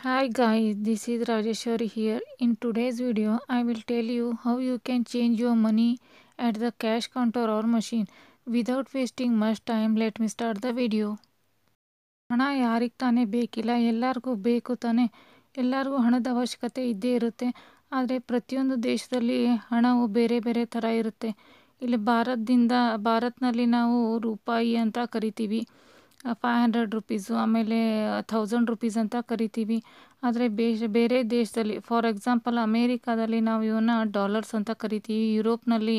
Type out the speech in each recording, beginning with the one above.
Hi guys, this is Rajeshwari here. In today's video, I will tell you how you can change your money at the cash counter or machine. Without wasting much time, let me start the video. ಹಣ ಯಾರಿಗೆ ತಾನೇ ಬೇಕಿಲ್ಲ ಎಲ್ಲರಿಗೂ ಬೇಕು ತಾನೇ ಎಲ್ಲರಿಗೂ ಹಣದ ಅವಶ್ಯಕತೆ ಇದ್ದೇ ಇರುತ್ತೆ ಆದರೆ ಪ್ರತಿಯೊಂದು ದೇಶದಲ್ಲಿ ಹಣವು ಬೇರೆ ಬೇರೆ ಥರ ಇರುತ್ತೆ ಇಲ್ಲಿ ಭಾರತದಿಂದ ಭಾರತ್ನಲ್ಲಿ ನಾವು ರೂಪಾಯಿ ಅಂತ ಕರಿತೀವಿ ಫೈವ್ ಹಂಡ್ರೆಡ್ ರುಪೀಸು ಆಮೇಲೆ ಥೌಸಂಡ್ uh, ರುಪೀಸ್ ಅಂತ ಕರಿತೀವಿ ಆದರೆ ಬೇರೆ ದೇಶದಲ್ಲಿ ಫಾರ್ ಎಕ್ಸಾಂಪಲ್ ಅಮೇರಿಕಾದಲ್ಲಿ ನಾವು ಇವನ್ನ ಡಾಲರ್ಸ್ ಅಂತ ಕರಿತೀವಿ ಯುರೋಪ್ನಲ್ಲಿ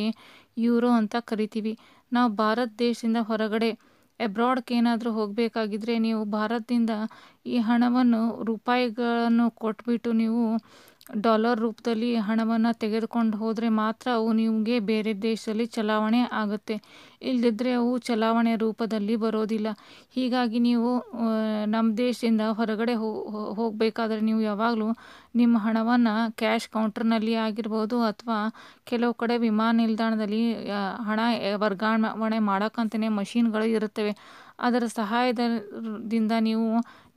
ಯೂರೋ ಅಂತ ಕರಿತೀವಿ ನಾವು ಭಾರತ ದೇಶದಿಂದ ಹೊರಗಡೆ ಅಬ್ರಾಡ್ಗೆ ಏನಾದರೂ ಹೋಗಬೇಕಾಗಿದ್ದರೆ ನೀವು ಭಾರತದಿಂದ ಈ ಹಣವನ್ನು ರೂಪಾಯಿಗಳನ್ನು ಕೊಟ್ಬಿಟ್ಟು ನೀವು ಡಾಲರ್ ರೂಪದಲ್ಲಿ ಹಣವನ್ನು ತೆಗೆದುಕೊಂಡು ಹೋದರೆ ಮಾತ್ರ ಅವು ನಿಮಗೆ ಬೇರೆ ದೇಶದಲ್ಲಿ ಚಲಾವಣೆ ಆಗುತ್ತೆ ಇಲ್ಲದಿದ್ದರೆ ಅವು ಚಲಾವಣೆ ರೂಪದಲ್ಲಿ ಬರೋದಿಲ್ಲ ಹೀಗಾಗಿ ನೀವು ನಮ್ಮ ದೇಶದಿಂದ ಹೊರಗಡೆ ಹೋಗಬೇಕಾದ್ರೆ ನೀವು ಯಾವಾಗಲೂ ನಿಮ್ಮ ಹಣವನ್ನು ಕ್ಯಾಶ್ ಕೌಂಟರ್ನಲ್ಲಿ ಆಗಿರ್ಬೋದು ಅಥವಾ ಕೆಲವು ಕಡೆ ವಿಮಾನ ನಿಲ್ದಾಣದಲ್ಲಿ ಹಣ ವರ್ಗಾವಣೆ ಮಾಡೋಕ್ಕಂತಲೇ ಮಷೀನ್ಗಳು ಇರುತ್ತವೆ ಅದರ ಸಹಾಯದಿಂದ ನೀವು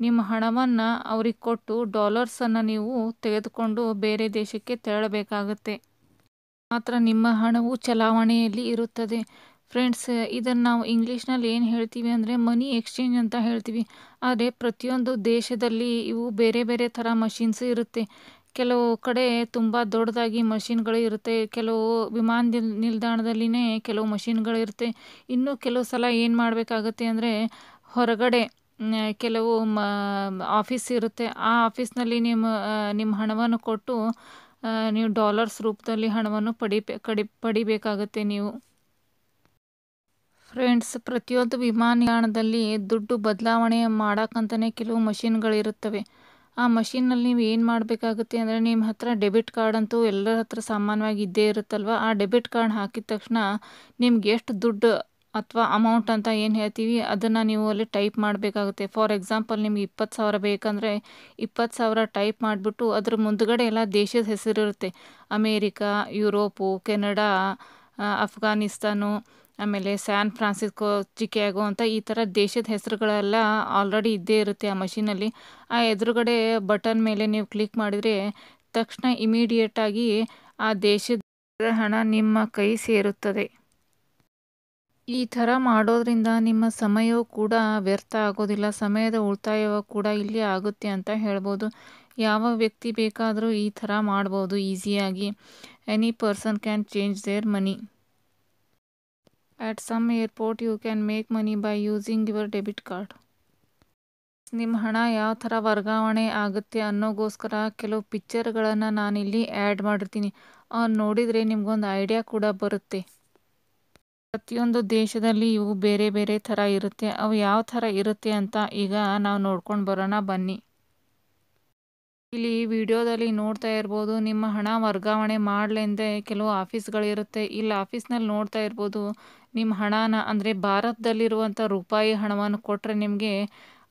ನಿಮ್ಮ ಹಣವನ್ನು ಅವ್ರಿಗೆ ಕೊಟ್ಟು ಡಾಲರ್ಸನ್ನು ನೀವು ತೆಗೆದುಕೊಂಡು ಬೇರೆ ದೇಶಕ್ಕೆ ತೆರಳಬೇಕಾಗತ್ತೆ ಮಾತ್ರ ನಿಮ್ಮ ಹಣವು ಚಲಾವಣೆಯಲ್ಲಿ ಇರುತ್ತದೆ ಫ್ರೆಂಡ್ಸ್ ಇದನ್ನು ನಾವು ಇಂಗ್ಲೀಷ್ನಲ್ಲಿ ಏನು ಹೇಳ್ತೀವಿ ಅಂದರೆ ಮನಿ ಎಕ್ಸ್ಚೇಂಜ್ ಅಂತ ಹೇಳ್ತೀವಿ ಆದರೆ ಪ್ರತಿಯೊಂದು ದೇಶದಲ್ಲಿ ಇವು ಬೇರೆ ಬೇರೆ ಥರ ಮಷಿನ್ಸ್ ಇರುತ್ತೆ ಕೆಲವು ಕಡೆ ತುಂಬ ದೊಡ್ಡದಾಗಿ ಮಷಿನ್ಗಳು ಇರುತ್ತೆ ಕೆಲವು ವಿಮಾನ ನಿಲ್ದಾಣದಲ್ಲಿನೇ ಕೆಲವು ಮಷಿನ್ಗಳಿರುತ್ತೆ ಇನ್ನೂ ಕೆಲವು ಸಲ ಏನು ಮಾಡಬೇಕಾಗತ್ತೆ ಅಂದರೆ ಹೊರಗಡೆ ಕೆಲವು ಮ ಆಫೀಸ್ ಇರುತ್ತೆ ಆ ಆಫೀಸ್ನಲ್ಲಿ ನಿಮ್ಮ ನಿಮ್ಮ ಹಣವನ್ನು ಕೊಟ್ಟು ನೀವು ಡಾಲರ್ಸ್ ರೂಪದಲ್ಲಿ ಹಣವನ್ನು ಪಡಿ ಕಡಿ ಪಡಿಬೇಕಾಗತ್ತೆ ನೀವು ಫ್ರೆಂಡ್ಸ್ ಪ್ರತಿಯೊಂದು ವಿಮಾನಯಾನದಲ್ಲಿ ದುಡ್ಡು ಬದಲಾವಣೆ ಮಾಡೋಕ್ಕಂತಲೇ ಕೆಲವು ಮಷಿನ್ಗಳಿರುತ್ತವೆ ಆ ಮಷೀನಲ್ಲಿ ನೀವು ಏನು ಮಾಡಬೇಕಾಗುತ್ತೆ ಅಂದರೆ ನಿಮ್ಮ ಹತ್ರ ಡೆಬಿಟ್ ಕಾರ್ಡ್ ಅಂತೂ ಎಲ್ಲರ ಹತ್ರ ಸಾಮಾನ್ಯವಾಗಿ ಇದ್ದೇ ಇರುತ್ತಲ್ವ ಆ ಡೆಬಿಟ್ ಕಾರ್ಡ್ ಹಾಕಿದ ತಕ್ಷಣ ನಿಮ್ಗೆ ಎಷ್ಟು ದುಡ್ಡು ಅಥವಾ ಅಮೌಂಟ್ ಅಂತ ಏನು ಹೇಳ್ತೀವಿ ಅದನ್ನು ನೀವು ಅಲ್ಲಿ ಟೈಪ್ ಮಾಡಬೇಕಾಗುತ್ತೆ ಫಾರ್ ಎಕ್ಸಾಂಪಲ್ ನಿಮ್ಗೆ ಇಪ್ಪತ್ತು ಸಾವಿರ ಬೇಕಂದರೆ ಇಪ್ಪತ್ತು ಸಾವಿರ ಟೈಪ್ ಮಾಡಿಬಿಟ್ಟು ಅದ್ರ ಮುಂದುಗಡೆ ಎಲ್ಲ ದೇಶದ ಹೆಸರಿರುತ್ತೆ ಅಮೇರಿಕಾ ಯುರೋಪು ಕೆನಡಾ ಅಫ್ಘಾನಿಸ್ತಾನು ಆಮೇಲೆ ಸ್ಯಾನ್ ಫ್ರಾನ್ಸಿಸ್ಕೋ ಚಿಕ್ಯಾಗೋ ಅಂತ ಈ ಥರ ದೇಶದ ಹೆಸರುಗಳೆಲ್ಲ ಆಲ್ರೆಡಿ ಇದ್ದೇ ಇರುತ್ತೆ ಆ ಮಷೀನಲ್ಲಿ ಆ ಎದುರುಗಡೆ ಬಟನ್ ಮೇಲೆ ನೀವು ಕ್ಲಿಕ್ ಮಾಡಿದರೆ ತಕ್ಷಣ ಇಮಿಡಿಯೇಟಾಗಿ ಆ ದೇಶದ ಹಣ ನಿಮ್ಮ ಕೈ ಸೇರುತ್ತದೆ ಈ ಥರ ಮಾಡೋದ್ರಿಂದ ನಿಮ್ಮ ಸಮಯವೂ ಕೂಡ ವ್ಯರ್ಥ ಆಗೋದಿಲ್ಲ ಸಮಯದ ಉಳಿತಾಯವೂ ಕೂಡ ಇಲ್ಲಿ ಆಗುತ್ತೆ ಅಂತ ಹೇಳ್ಬೋದು ಯಾವ ವ್ಯಕ್ತಿ ಬೇಕಾದರೂ ಈ ಥರ ಮಾಡ್ಬೋದು ಈಸಿಯಾಗಿ any person can change their money some some you you make make money using using your debit card ನಿಮ್ಮ ಹಣ ಯಾವ ಥರ ವರ್ಗಾವಣೆ ಆಗುತ್ತೆ ಅನ್ನೋಗೋಸ್ಕರ ಕೆಲವು ಪಿಕ್ಚರ್ಗಳನ್ನು ನಾನಿಲ್ಲಿ ಆ್ಯಡ್ ಮಾಡಿರ್ತೀನಿ ನೋಡಿದರೆ ನಿಮಗೊಂದು ಐಡಿಯಾ ಕೂಡ ಬರುತ್ತೆ ಪ್ರತಿಯೊಂದು ದೇಶದಲ್ಲಿ ಇವು ಬೇರೆ ಬೇರೆ ಥರ ಇರುತ್ತೆ ಅವು ಯಾವ ಥರ ಇರುತ್ತೆ ಅಂತ ಈಗ ನಾವು ನೋಡ್ಕೊಂಡು ಬರೋಣ ಬನ್ನಿ ಇಲ್ಲಿ ವಿಡಿಯೋದಲ್ಲಿ ನೋಡ್ತಾ ಇರ್ಬೋದು ನಿಮ್ಮ ಹಣ ವರ್ಗಾವಣೆ ಮಾಡಲೆಂದೇ ಕೆಲವು ಆಫೀಸ್ಗಳಿರುತ್ತೆ ಇಲ್ಲಿ ಆಫೀಸ್ನಲ್ಲಿ ನೋಡ್ತಾ ಇರ್ಬೋದು ನಿಮ್ಮ ಹಣನ ಅಂದರೆ ಭಾರತದಲ್ಲಿರುವಂಥ ರೂಪಾಯಿ ಹಣವನ್ನು ಕೊಟ್ಟರೆ ನಿಮಗೆ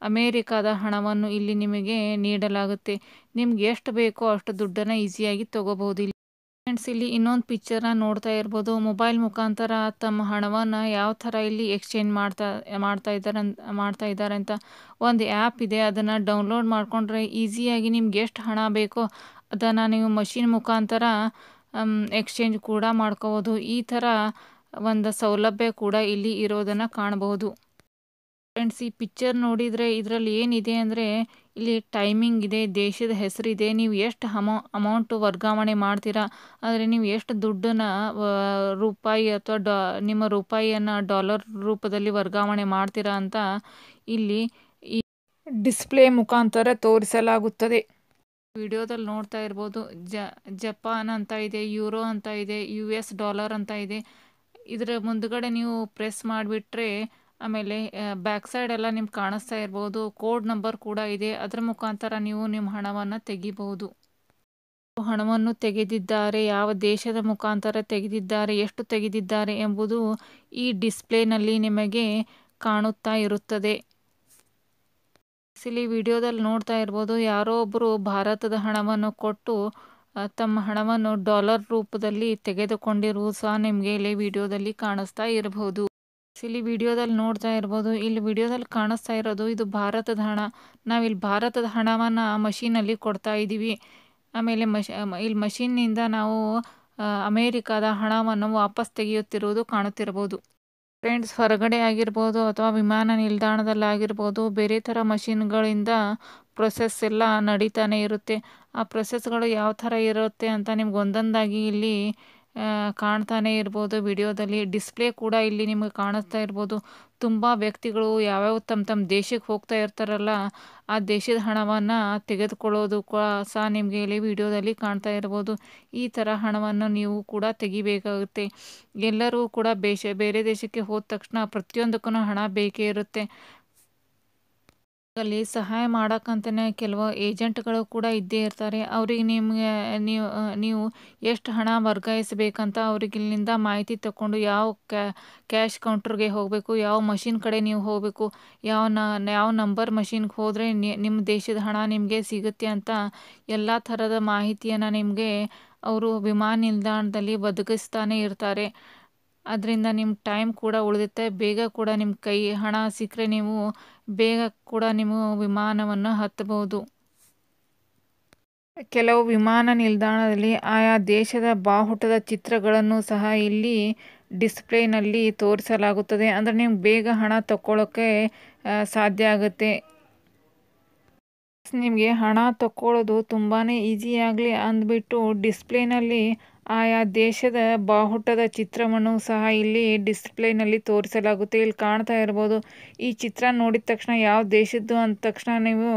ಅಮೇರಿಕಾದ ಹಣವನ್ನು ಇಲ್ಲಿ ನಿಮಗೆ ನೀಡಲಾಗುತ್ತೆ ನಿಮ್ಗೆ ಎಷ್ಟು ಬೇಕೋ ಅಷ್ಟು ದುಡ್ಡನ್ನು ಈಸಿಯಾಗಿ ತೊಗೋಬೋದು ಇಲ್ಲಿ ಫ್ರೆಂಡ್ಸ್ ಇಲ್ಲಿ ಇನ್ನೊಂದು ಪಿಕ್ಚರ್ನ ನೋಡ್ತಾ ಇರ್ಬೋದು ಮೊಬೈಲ್ ಮುಖಾಂತರ ತಮ್ಮ ಹಣವನ್ನು ಯಾವ ಥರ ಇಲ್ಲಿ ಎಕ್ಸ್ಚೇಂಜ್ ಮಾಡ್ತಾ ಮಾಡ್ತಾ ಇದ್ದಾರೆ ಮಾಡ್ತಾ ಇದ್ದಾರೆ ಅಂತ ಒಂದು ಆ್ಯಪ್ ಇದೆ ಅದನ್ನು ಡೌನ್ಲೋಡ್ ಮಾಡಿಕೊಂಡ್ರೆ ಈಸಿಯಾಗಿ ನಿಮ್ಗೆ ಎಷ್ಟು ಹಣ ಬೇಕೋ ಅದನ್ನು ನೀವು ಮಷಿನ್ ಮುಖಾಂತರ ಎಕ್ಸ್ಚೇಂಜ್ ಕೂಡ ಮಾಡ್ಕೋಬೋದು ಈ ಥರ ಒಂದು ಸೌಲಭ್ಯ ಕೂಡ ಇಲ್ಲಿ ಇರೋದನ್ನು ಕಾಣಬಹುದು ಫ್ರೆಂಡ್ಸ್ ಈ ಪಿಕ್ಚರ್ ನೋಡಿದರೆ ಇದರಲ್ಲಿ ಏನಿದೆ ಅಂದರೆ ಇಲ್ಲಿ ಟೈಮಿಂಗ್ ಇದೆ ದೇಶದ ಹೆಸರಿದೆ ನೀವು ಎಷ್ಟು ಅಮೌ ಅಮೌಂಟು ವರ್ಗಾವಣೆ ಮಾಡ್ತೀರಾ ಆದರೆ ನೀವು ಎಷ್ಟು ದುಡ್ಡನ್ನ ರೂಪಾಯಿ ಅಥವಾ ನಿಮ್ಮ ರೂಪಾಯಿಯನ್ನ ಡಾಲರ್ ರೂಪದಲ್ಲಿ ವರ್ಗಾವಣೆ ಮಾಡ್ತೀರಾ ಅಂತ ಇಲ್ಲಿ ಈ ಡಿಸ್ಪ್ಲೇ ಮುಖಾಂತರ ತೋರಿಸಲಾಗುತ್ತದೆ ವಿಡಿಯೋದಲ್ಲಿ ನೋಡ್ತಾ ಇರ್ಬೋದು ಜಪಾನ್ ಅಂತ ಇದೆ ಯೂರೋ ಅಂತ ಇದೆ ಯು ಎಸ್ ಡಾಲರ್ ಅಂತ ಇದೆ ಇದರ ಮುಂದುಗಡೆ ನೀವು ಪ್ರೆಸ್ ಮಾಡಿಬಿಟ್ರೆ ಆಮೇಲೆ ಬ್ಯಾಕ್ ಸೈಡ್ ಎಲ್ಲ ನಿಮ್ಗೆ ಕಾಣಿಸ್ತಾ ಇರ್ಬೋದು ಕೋಡ್ ನಂಬರ್ ಕೂಡ ಇದೆ ಅದರ ಮುಖಾಂತರ ನೀವು ನಿಮ್ಮ ಹಣವನ್ನು ತೆಗಿಬಹುದು ಹಣವನ್ನು ತೆಗೆದಿದ್ದಾರೆ ಯಾವ ದೇಶದ ಮುಖಾಂತರ ತೆಗೆದಿದ್ದಾರೆ ಎಷ್ಟು ತೆಗೆದಿದ್ದಾರೆ ಎಂಬುದು ಈ ಡಿಸ್ಪ್ಲೇನಲ್ಲಿ ನಿಮಗೆ ಕಾಣುತ್ತಾ ಇರುತ್ತದೆ ಇಲ್ಲಿ ವಿಡಿಯೋದಲ್ಲಿ ನೋಡ್ತಾ ಇರ್ಬೋದು ಯಾರೋ ಒಬ್ಬರು ಭಾರತದ ಹಣವನ್ನು ಕೊಟ್ಟು ತಮ್ಮ ಹಣವನ್ನು ಡಾಲರ್ ರೂಪದಲ್ಲಿ ತೆಗೆದುಕೊಂಡಿರುವುದು ಸಹ ನಿಮಗೆ ಇಲ್ಲಿ ವಿಡಿಯೋದಲ್ಲಿ ಕಾಣಿಸ್ತಾ ಇರಬಹುದು ಇಲ್ಲಿ ವಿಡಿಯೋದಲ್ಲಿ ನೋಡ್ತಾ ಇರ್ಬೋದು ಇಲ್ಲಿ ವಿಡಿಯೋದಲ್ಲಿ ಕಾಣಿಸ್ತಾ ಇರೋದು ಇದು ಭಾರತದ ಹಣ ನಾವಿಲ್ಲಿ ಭಾರತದ ಹಣವನ್ನು ಮಷೀನಲ್ಲಿ ಕೊಡ್ತಾ ಇದ್ದೀವಿ ಆಮೇಲೆ ಮಷ್ ಇಲ್ಲಿ ಮಷೀನ್ನಿಂದ ನಾವು ಅಮೇರಿಕಾದ ಹಣವನ್ನು ವಾಪಸ್ ತೆಗೆಯುತ್ತಿರುವುದು ಕಾಣುತ್ತಿರಬಹುದು ಫ್ರೆಂಡ್ಸ್ ಹೊರಗಡೆ ಆಗಿರ್ಬೋದು ಅಥವಾ ವಿಮಾನ ನಿಲ್ದಾಣದಲ್ಲಾಗಿರ್ಬೋದು ಬೇರೆ ಥರ ಮಷೀನ್ಗಳಿಂದ ಪ್ರೊಸೆಸ್ ಎಲ್ಲ ನಡೀತಾನೆ ಇರುತ್ತೆ ಆ ಪ್ರೊಸೆಸ್ಗಳು ಯಾವ ಥರ ಇರುತ್ತೆ ಅಂತ ನಿಮ್ಗೆ ಒಂದೊಂದಾಗಿ ಇಲ್ಲಿ ಕಾಣ್ತಾನೆ ಇರ್ಬೋದು ವಿಡಿಯೋದಲ್ಲಿ ಡಿಸ್ಪ್ಲೇ ಕೂಡ ಇಲ್ಲಿ ನಿಮಗೆ ಕಾಣಿಸ್ತಾ ಇರ್ಬೋದು ತುಂಬ ವ್ಯಕ್ತಿಗಳು ಯಾವ್ಯಾವ ತಮ್ಮ ತಮ್ಮ ದೇಶಕ್ಕೆ ಹೋಗ್ತಾ ಇರ್ತಾರಲ್ಲ ಆ ದೇಶದ ಹಣವನ್ನು ತೆಗೆದುಕೊಳ್ಳೋದು ಕೂಡ ಸಹ ನಿಮಗೆ ಇಲ್ಲಿ ವಿಡಿಯೋದಲ್ಲಿ ಕಾಣ್ತಾ ಇರ್ಬೋದು ಈ ಥರ ಹಣವನ್ನು ನೀವು ಕೂಡ ತೆಗಿಬೇಕಾಗುತ್ತೆ ಎಲ್ಲರೂ ಕೂಡ ಬೇಷ ಬೇರೆ ದೇಶಕ್ಕೆ ಹೋದ ತಕ್ಷಣ ಪ್ರತಿಯೊಂದಕ್ಕೂ ಹಣ ಬೇಕೇ ಇರುತ್ತೆ ಅಲ್ಲಿ ಸಹಾಯ ಮಾಡೋಕ್ಕಂತಲೇ ಕೆಲವು ಏಜೆಂಟ್ಗಳು ಕೂಡ ಇದ್ದೇ ಇರ್ತಾರೆ ಅವ್ರಿಗೆ ನಿಮಗೆ ನೀವು ನೀವು ಎಷ್ಟು ಹಣ ವರ್ಗಾಯಿಸಬೇಕಂತ ಅವ್ರಿಗೆ ಇಲ್ಲಿಂದ ಮಾಹಿತಿ ತಗೊಂಡು ಯಾವ ಕ್ಯಾಶ್ ಕೌಂಟ್ರಿಗೆ ಹೋಗಬೇಕು ಯಾವ ಮಷಿನ್ ಕಡೆ ನೀವು ಹೋಗಬೇಕು ಯಾವ ನ ಯಾವ ನಂಬರ್ ಮಷಿನ್ಗೆ ಹೋದರೆ ನಿಮ್ಮ ದೇಶದ ಹಣ ನಿಮಗೆ ಸಿಗುತ್ತೆ ಅಂತ ಎಲ್ಲ ಥರದ ಮಾಹಿತಿಯನ್ನು ನಿಮಗೆ ಅವರು ವಿಮಾನ ನಿಲ್ದಾಣದಲ್ಲಿ ಒದಗಿಸ್ತಾನೆ ಇರ್ತಾರೆ ಅದರಿಂದ ನಿಮ್ಮ ಟೈಮ್ ಕೂಡ ಉಳಿದುತ್ತೆ ಬೇಗ ಕೂಡ ನಿಮ್ಮ ಕೈ ಹಣ ಸಿಕ್ಕರೆ ನೀವು ಬೇಗ ಕೂಡ ನೀವು ವಿಮಾನವನ್ನು ಹತ್ತಬಹುದು ಕೆಲವು ವಿಮಾನ ನಿಲ್ದಾಣದಲ್ಲಿ ಆಯಾ ದೇಶದ ಬಾಹುಟದ ಚಿತ್ರಗಳನ್ನು ಸಹ ಇಲ್ಲಿ ಡಿಸ್ಪ್ಲೇನಲ್ಲಿ ತೋರಿಸಲಾಗುತ್ತದೆ ಅಂದರೆ ನೀವು ಬೇಗ ಹಣ ತಕ್ಕೊಳ್ಳೋಕ್ಕೆ ಸಾಧ್ಯ ಆಗುತ್ತೆ ನಿಮಗೆ ಹಣ ತಗೊಳ್ಳೋದು ತುಂಬಾ ಈಸಿಯಾಗಲಿ ಅಂದ್ಬಿಟ್ಟು ಡಿಸ್ಪ್ಲೇನಲ್ಲಿ ಆಯಾ ದೇಶದ ಬಾಹುಟದ ಚಿತ್ರವನ್ನು ಸಹ ಇಲ್ಲಿ ಡಿಸ್ಪ್ಲೇನಲ್ಲಿ ತೋರಿಸಲಾಗುತ್ತೆ ಇಲ್ಲಿ ಕಾಣ್ತಾ ಇರ್ಬೋದು ಈ ಚಿತ್ರ ನೋಡಿದ ತಕ್ಷಣ ಯಾವ ದೇಶದ್ದು ಅಂದ ತಕ್ಷಣ ನೀವು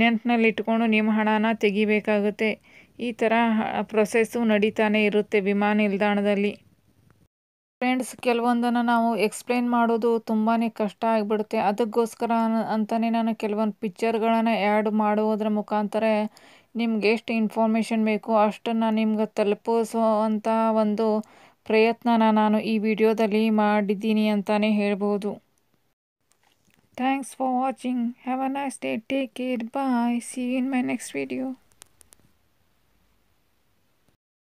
ನೆನಪಿನಲ್ಲಿ ಇಟ್ಕೊಂಡು ನಿಮ್ಮ ಹಣನ ತೆಗಿಬೇಕಾಗುತ್ತೆ ಈ ಥರ ಪ್ರೊಸೆಸ್ಸು ನಡೀತಾನೆ ಇರುತ್ತೆ ವಿಮಾನ ನಿಲ್ದಾಣದಲ್ಲಿ ಫ್ರೆಂಡ್ಸ್ ಕೆಲವೊಂದನ್ನು ನಾವು ಎಕ್ಸ್ಪ್ಲೇನ್ ಮಾಡೋದು ತುಂಬಾ ಕಷ್ಟ ಆಗಿಬಿಡುತ್ತೆ ಅದಕ್ಕೋಸ್ಕರ ಅಂತಲೇ ನಾನು ಕೆಲವೊಂದು ಪಿಕ್ಚರ್ಗಳನ್ನು ಆ್ಯಡ್ ಮಾಡುವುದರ ಮುಖಾಂತರ ನಿಮ್ಗೆ ಎಷ್ಟು ಇನ್ಫಾರ್ಮೇಷನ್ ಬೇಕು ಅಷ್ಟನ್ನು ನಿಮ್ಗೆ ತಲುಪಿಸುವಂತಹ ಒಂದು ಪ್ರಯತ್ನನ ನಾನು ಈ ವಿಡಿಯೋದಲ್ಲಿ ಮಾಡಿದ್ದೀನಿ ಅಂತಲೇ ಹೇಳ್ಬೋದು thanks for watching have a nice day take care bye see in my next video